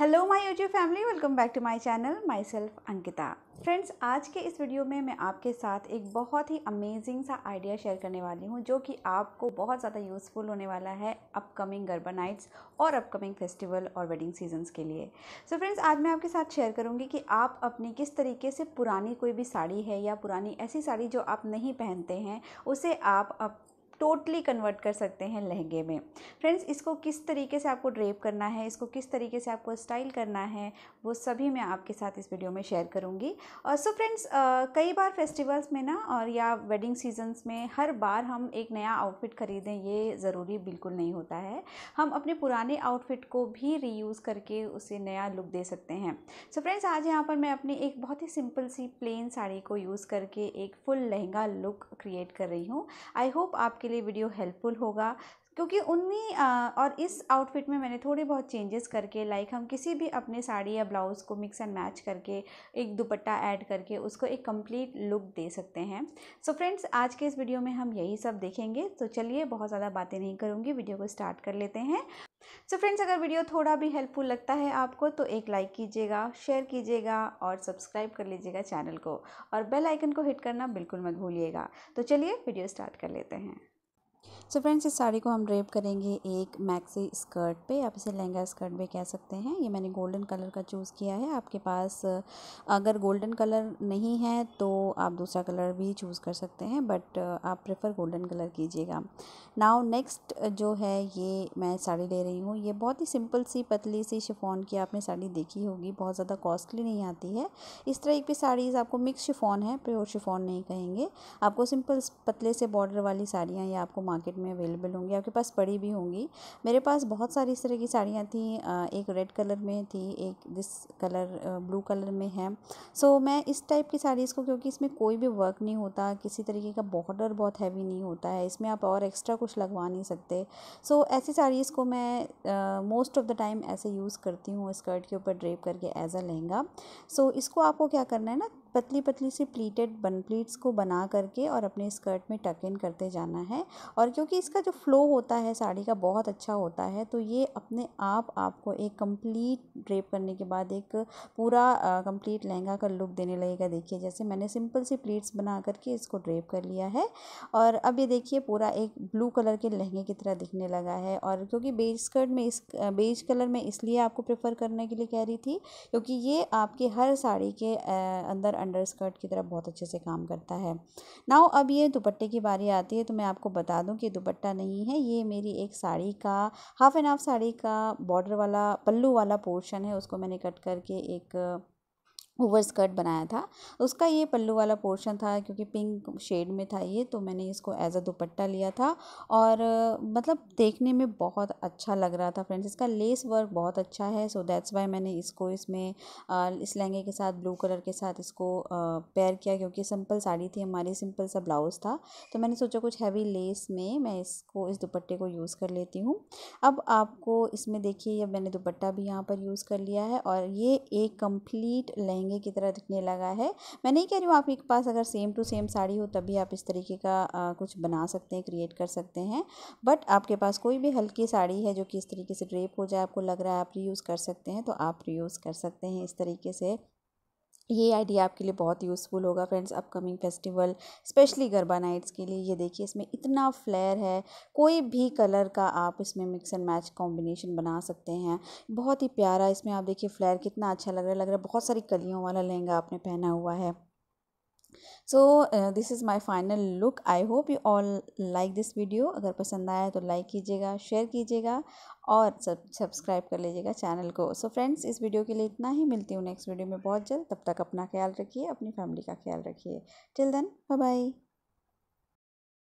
hello my YouTube family welcome back to my channel myself Ankita friends आज के इस video में मैं आपके साथ एक बहुत ही अमेजिंग सा आइडिया शेयर करने वाली हूँ जो कि आपको बहुत ज़्यादा यूज़फुल होने वाला है अपकमिंग गरबा नाइट्स और अपकमिंग फेस्टिवल और वेडिंग सीजन्स के लिए सो so फ्रेंड्स आज मैं आपके साथ शेयर करूँगी कि आप अपनी किस तरीके से पुरानी कोई भी साड़ी है या पुरानी ऐसी साड़ी जो आप नहीं पहनते हैं उसे आप अप टोटली कन्वर्ट कर सकते हैं लहंगे में फ्रेंड्स इसको किस तरीके से आपको ड्रेप करना है इसको किस तरीके से आपको स्टाइल करना है वो सभी मैं आपके साथ इस वीडियो में शेयर करूँगी और सो फ्रेंड्स कई बार फेस्टिवल्स में ना और या वेडिंग सीजन्स में हर बार हम एक नया आउटफिट ख़रीदें ये ज़रूरी बिल्कुल नहीं होता है हम अपने पुराने आउटफिट को भी रीयूज़ करके उसे नया लुक दे सकते हैं सो so फ्रेंड्स आज यहाँ पर मैं अपनी एक बहुत ही सिंपल सी प्लेन साड़ी को यूज़ करके एक फुल लहंगा लुक क्रिएट कर रही हूँ आई होप आपके आपके लिए वीडियो हेल्पफुल होगा क्योंकि उनमें और इस आउटफिट में मैंने थोड़े बहुत चेंजेस करके लाइक हम किसी भी अपने साड़ी या ब्लाउज़ को मिक्स एंड मैच करके एक दुपट्टा ऐड करके उसको एक कंप्लीट लुक दे सकते हैं सो so फ्रेंड्स आज के इस वीडियो में हम यही सब देखेंगे तो चलिए बहुत ज़्यादा बातें नहीं करूँगी वीडियो को स्टार्ट कर लेते हैं सो so फ्रेंड्स अगर वीडियो थोड़ा भी हेल्पफुल लगता है आपको तो एक लाइक कीजिएगा शेयर कीजिएगा और सब्सक्राइब कर लीजिएगा चैनल को और बेलाइकन को हिट करना बिल्कुल मत भूलिएगा तो चलिए वीडियो स्टार्ट कर लेते हैं सो so फ्रेंड्स इस साड़ी को हम ड्रेप करेंगे एक मैक्सी स्कर्ट पे आप इसे लहंगा स्कर्ट भी कह सकते हैं ये मैंने गोल्डन कलर का चूज़ किया है आपके पास अगर गोल्डन कलर नहीं है तो आप दूसरा कलर भी चूज़ कर सकते हैं बट आप प्रेफर गोल्डन कलर कीजिएगा नाउ नेक्स्ट जो है ये मैं साड़ी ले रही हूँ ये बहुत ही सिंपल सी पतली सी शिफोन की आपने साड़ी देखी होगी बहुत ज़्यादा कॉस्टली नहीं आती है इस तरह की साड़ीज़ आपको मिक्स शिफोन है प्योर शिफोन नहीं कहेंगे आपको सिंपल पतले से बॉर्डर वाली साड़ियाँ या आपको मार्केट में अवेलेबल होंगी आपके पास पड़ी भी होंगी मेरे पास बहुत सारी इस तरह की साड़ियाँ थी एक रेड कलर में थी एक दिस कलर ब्लू कलर में है सो so, मैं इस टाइप की साड़ीज़ को क्योंकि इसमें कोई भी वर्क नहीं होता किसी तरीके का बॉर्डर बहुत हैवी नहीं होता है इसमें आप और एक्स्ट्रा कुछ लगवा नहीं सकते सो so, ऐसी साड़ीज़ को मैं मोस्ट ऑफ़ द टाइम ऐसे यूज़ करती हूँ स्कर्ट के ऊपर ड्रेप करके as a lehenga so so, इसको आपको क्या करना है ना पतली पतली सी प्लीटेड बन प्लीट्स को बना करके और अपने स्कर्ट में टक इन करते जाना है और क्योंकि इसका जो फ्लो होता है साड़ी का बहुत अच्छा होता है तो ये अपने आप आपको एक कंप्लीट ड्रेप करने के बाद एक पूरा कंप्लीट लहंगा का लुक देने लगेगा देखिए जैसे मैंने सिंपल सी प्लीट्स बना करके इसको ड्रेप कर लिया है और अब ये देखिए पूरा एक ब्लू कलर के लहंगे की तरह दिखने लगा है और क्योंकि बेज स्कर्ट में इस बेज कलर में इसलिए आपको प्रेफर करने के लिए कह रही थी क्योंकि ये आपके हर साड़ी के अंदर अंडरस्कर्ट की तरह बहुत अच्छे से काम करता है नाउ अब ये दुपट्टे की बारी आती है तो मैं आपको बता दूं कि दुपट्टा नहीं है ये मेरी एक साड़ी का हाफ एंड हाफ साड़ी का बॉर्डर वाला पल्लू वाला पोर्शन है उसको मैंने कट करके एक ओवर स्कर्ट बनाया था उसका ये पल्लू वाला पोर्शन था क्योंकि पिंक शेड में था ये तो मैंने इसको एज अ दुपट्टा लिया था और मतलब देखने में बहुत अच्छा लग रहा था फ्रेंड्स इसका लेस वर्क बहुत अच्छा है सो दैट्स वाई मैंने इसको इसमें इस लहंगे के साथ ब्लू कलर के साथ इसको पेयर किया क्योंकि सिंपल साड़ी थी हमारी सिंपल सा ब्लाउज़ था तो मैंने सोचा कुछ हैवी लेस में मैं इसको इस दुपट्टे को यूज़ कर लेती हूँ अब आपको इसमें देखिए अब मैंने दुपट्टा भी यहाँ पर यूज़ कर लिया है और ये एक कम्प्लीट लहंगा लहंगे की तरह दिखने लगा है मैं नहीं कह रही हूँ आपके पास अगर सेम टू सेम साड़ी हो तभी आप इस तरीके का आ, कुछ बना सकते हैं क्रिएट कर सकते हैं बट आपके पास कोई भी हल्की साड़ी है जो कि इस तरीके से ड्रेप हो जाए आपको लग रहा है आप रीयूज़ कर सकते हैं तो आप रीयूज़ कर सकते हैं इस तरीके से ये आइडिया आपके लिए बहुत यूज़फुल होगा friends upcoming festival specially Garba nights के लिए ये देखिए इसमें इतना फ्लेयर है कोई भी कलर का आप इसमें मिक्स एंड मैच कॉम्बिनेशन बना सकते हैं बहुत ही प्यारा इसमें आप देखिए फ्लेयर कितना अच्छा लग रहा है लग रहा है बहुत सारी कलियों वाला लहंगा आपने पहना हुआ है so this is my final look I hope you all like this video अगर पसंद आया तो लाइक कीजिएगा शेयर कीजिएगा और सब सब्सक्राइब कर लीजिएगा चैनल को सो so फ्रेंड्स इस वीडियो के लिए इतना ही मिलती हूँ नेक्स्ट वीडियो में बहुत जल्द तब तक अपना ख्याल रखिए अपनी फैमिली का ख्याल रखिए टिल देन बाय बाय